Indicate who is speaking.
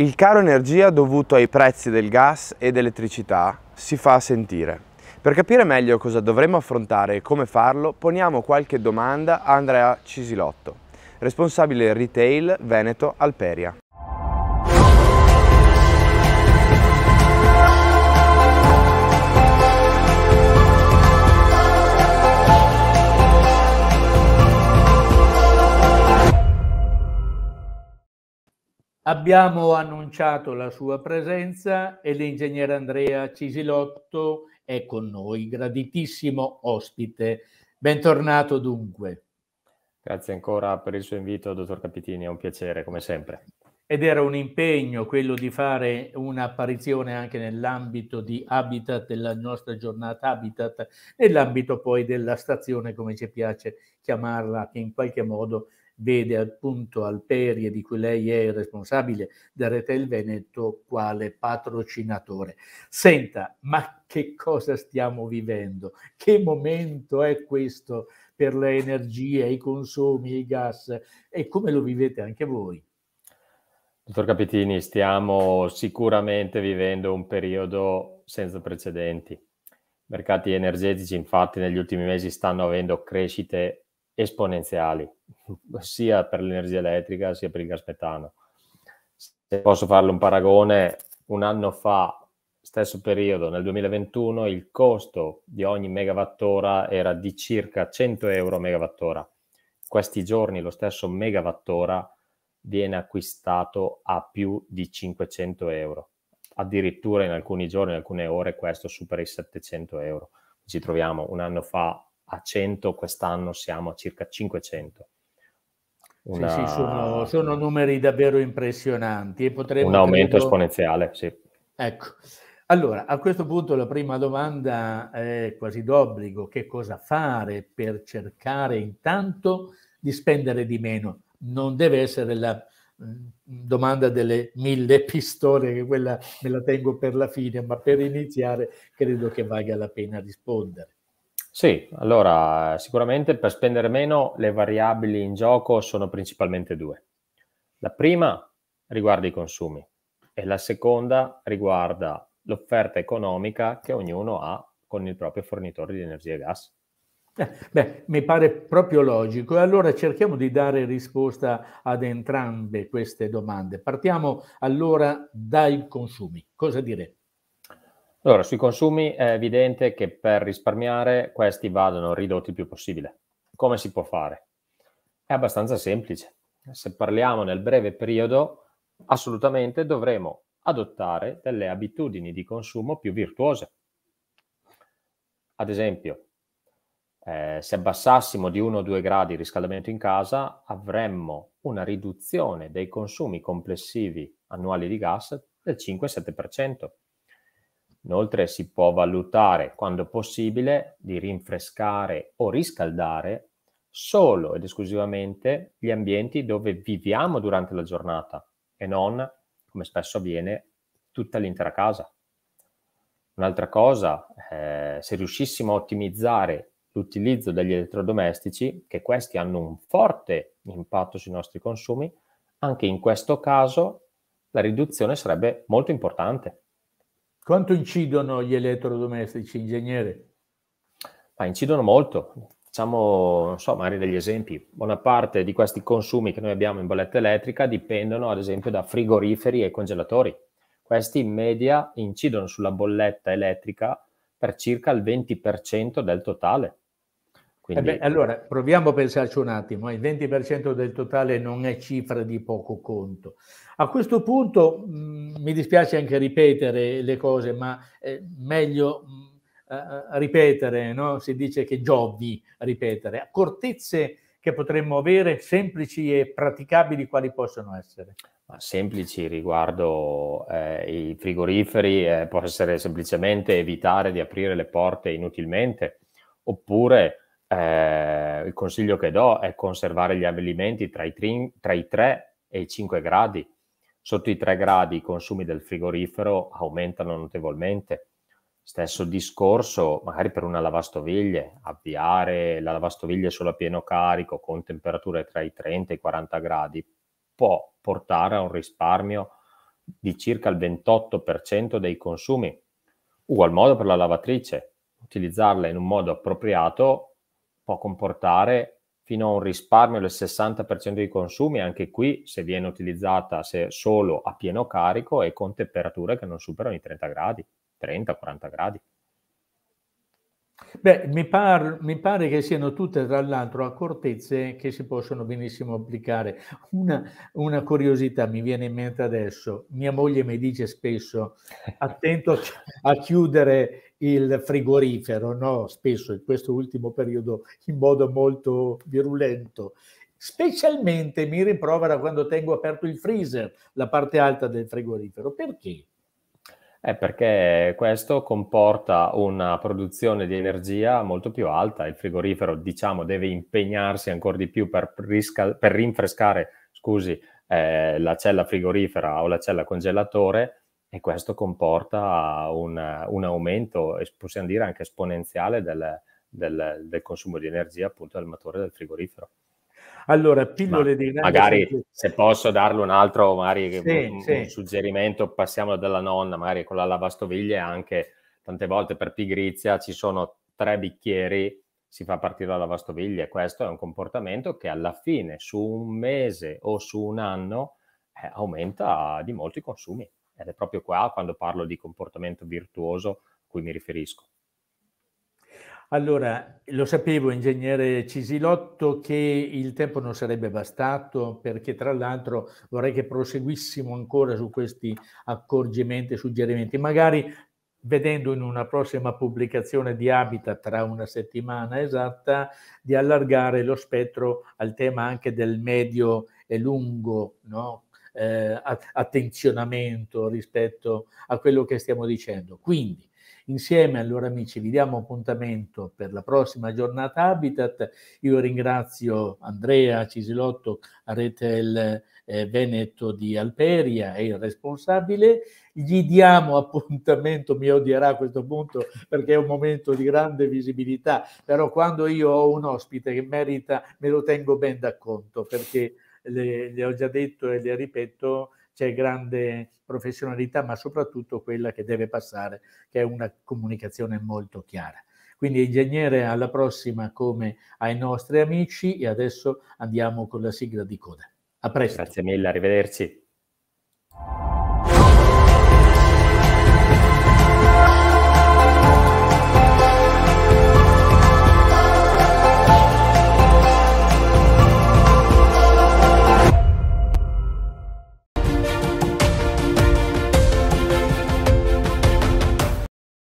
Speaker 1: Il caro energia dovuto ai prezzi del gas ed elettricità si fa sentire. Per capire meglio cosa dovremmo affrontare e come farlo, poniamo qualche domanda a Andrea Cisilotto, responsabile retail Veneto Alperia.
Speaker 2: Abbiamo annunciato la sua presenza e l'ingegnere Andrea Cisilotto è con noi, graditissimo ospite. Bentornato dunque.
Speaker 1: Grazie ancora per il suo invito, dottor Capitini, è un piacere come sempre.
Speaker 2: Ed era un impegno quello di fare un'apparizione anche nell'ambito di Habitat, della nostra giornata Habitat, nell'ambito poi della stazione, come ci piace chiamarla, che in qualche modo vede appunto Alperie, di cui lei è responsabile da Retail Veneto, quale patrocinatore. Senta, ma che cosa stiamo vivendo? Che momento è questo per le energie, i consumi, i gas e come lo vivete anche voi?
Speaker 1: Dottor Capitini, stiamo sicuramente vivendo un periodo senza precedenti. I mercati energetici infatti negli ultimi mesi stanno avendo crescite esponenziali sia per l'energia elettrica sia per il gas metano. Se posso farle un paragone, un anno fa, stesso periodo, nel 2021, il costo di ogni megawattora era di circa 100 euro megawattora. Questi giorni lo stesso megawattora viene acquistato a più di 500 euro. Addirittura in alcuni giorni, in alcune ore, questo supera i 700 euro. Ci troviamo un anno fa a 100, quest'anno siamo a circa 500. Una... Sì, sì, sono,
Speaker 2: sono, numeri davvero impressionanti. E potremmo, un aumento credo... esponenziale, sì. Ecco. Allora, a questo punto la prima domanda è quasi d'obbligo, che cosa fare per cercare intanto di spendere di meno? Non deve essere la mm, domanda delle mille pistole, che quella me la tengo per la fine, ma per iniziare credo che valga la pena rispondere.
Speaker 1: Sì, allora sicuramente per spendere meno le variabili in gioco sono principalmente due. La prima riguarda i consumi e la seconda riguarda l'offerta economica che ognuno ha con il proprio fornitore di energia e gas.
Speaker 2: Eh, beh, mi pare proprio logico. E allora cerchiamo di dare risposta ad entrambe queste domande. Partiamo allora dai consumi. Cosa dire?
Speaker 1: Allora, sui consumi è evidente che per risparmiare questi vadano ridotti il più possibile. Come si può fare? È abbastanza semplice. Se parliamo nel breve periodo, assolutamente dovremo adottare delle abitudini di consumo più virtuose. Ad esempio, eh, se abbassassimo di 1 o 2 gradi il riscaldamento in casa, avremmo una riduzione dei consumi complessivi annuali di gas del 5-7%. Inoltre si può valutare, quando possibile, di rinfrescare o riscaldare solo ed esclusivamente gli ambienti dove viviamo durante la giornata e non, come spesso avviene, tutta l'intera casa. Un'altra cosa, eh, se riuscissimo a ottimizzare l'utilizzo degli elettrodomestici, che questi hanno un forte impatto sui nostri consumi, anche in questo caso la riduzione sarebbe molto importante. Quanto incidono gli elettrodomestici, ingegnere? Ma incidono molto. Facciamo, non so, magari degli esempi. Buona parte di questi consumi che noi abbiamo in bolletta elettrica dipendono, ad esempio, da frigoriferi e congelatori. Questi in media incidono sulla bolletta elettrica per circa il 20% del totale. Quindi... Eh beh, allora,
Speaker 2: proviamo a pensarci un attimo, eh. il 20% del totale non è cifra di poco conto. A questo punto mh, mm, mi dispiace anche ripetere le cose, ma è meglio mm, eh, eh, ripetere, no? si dice che giovi ripetere, accortezze che potremmo avere, semplici e praticabili quali possono essere?
Speaker 1: Semplici riguardo eh, i frigoriferi, eh, può essere semplicemente evitare di aprire le porte inutilmente, oppure eh, il consiglio che do è conservare gli avvelimenti tra i, tri- tra i 3 e i 5 gradi, Sotto i 3 gradi i consumi del frigorifero aumentano notevolmente. Stesso discorso magari per una lavastoviglie, avviare la lavastoviglie solo a pieno carico con temperature tra i 30 e i 40 gradi può portare a un risparmio di circa il 28% dei consumi. Ugual modo per la lavatrice, utilizzarla in un modo appropriato può comportare fino a un risparmio del 60% di consumi, anche qui se viene utilizzata se solo a pieno carico e con temperature che non superano i 30 gradi, 30-40 gradi.
Speaker 2: Beh, mi, par- mi, pare che siano tutte, tra l'altro, accortezze che si possono benissimo applicare. Una, una curiosità mi viene in mente adesso. Mia moglie mi dice spesso, attento a, chiudere il frigorifero, no? Spesso in questo ultimo periodo in modo molto virulento. Specialmente mi rimprovera quando tengo aperto il freezer, la parte alta del frigorifero. Perché?
Speaker 1: È perché questo comporta una produzione di energia molto più alta, il frigorifero diciamo deve impegnarsi ancora di più per, risca- per rinfrescare scusi, eh, la cella frigorifera o la cella congelatore e questo comporta un, un aumento, possiamo dire anche esponenziale del, del, del consumo di energia appunto del motore del frigorifero.
Speaker 2: Allora, pillole Ma dei grandi... Magari soggetti.
Speaker 1: se posso darle un altro magari, sì, un, sì. un, suggerimento, passiamo dalla nonna, magari con la lavastoviglie anche, tante volte per pigrizia ci sono tre bicchieri, si fa partire la lavastoviglie questo è un comportamento che alla fine su un mese o su un anno eh, aumenta di molti consumi. Ed è proprio qua, quando parlo di comportamento virtuoso, a cui mi riferisco.
Speaker 2: Allora, lo sapevo, ingegnere Cisilotto, che il tempo non sarebbe bastato perché tra l'altro vorrei che proseguissimo ancora su questi accorgimenti e suggerimenti. Magari vedendo in una prossima pubblicazione di Habitat tra una settimana esatta, di allargare lo spettro al tema anche del medio e lungo, no? eh, attenzionamento rispetto a quello che stiamo dicendo. Quindi, insieme allora amici, vi diamo appuntamento per la prossima giornata Habitat. Io ringrazio Andrea Cisilotto, Retel eh, Veneto di Alperia e il responsabile. Gli diamo appuntamento, mi odierà a questo punto perché è un momento di grande visibilità, però quando io ho un ospite che merita me lo tengo ben da perché le, le ho già detto e le ripeto, c'è grande professionalità, ma soprattutto quella che deve passare, che è una comunicazione molto chiara. Quindi ingegnere alla prossima come ai nostri amici e adesso andiamo con la sigla di coda.
Speaker 1: A presto. Grazie mille, arrivederci.